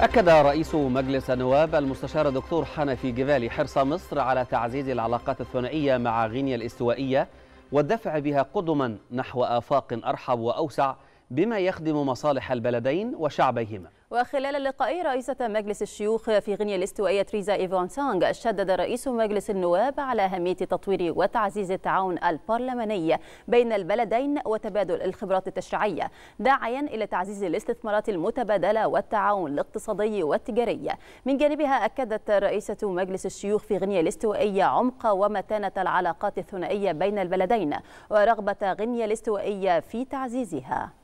أكد رئيس مجلس النواب المستشار الدكتور حنفي جبالي حرص مصر على تعزيز العلاقات الثنائية مع غينيا الاستوائية والدفع بها قدما نحو آفاق أرحب وأوسع بما يخدم مصالح البلدين وشعبيهما وخلال اللقاء رئيسة مجلس الشيوخ في غينيا الاستوائية تريزا إيفون سانغ شدد رئيس مجلس النواب على أهمية تطوير وتعزيز التعاون البرلماني بين البلدين وتبادل الخبرات التشريعية داعيا إلى تعزيز الاستثمارات المتبادلة والتعاون الاقتصادي والتجاري من جانبها أكدت رئيسة مجلس الشيوخ في غينيا الاستوائية عمق ومتانة العلاقات الثنائية بين البلدين ورغبة غينيا الاستوائية في تعزيزها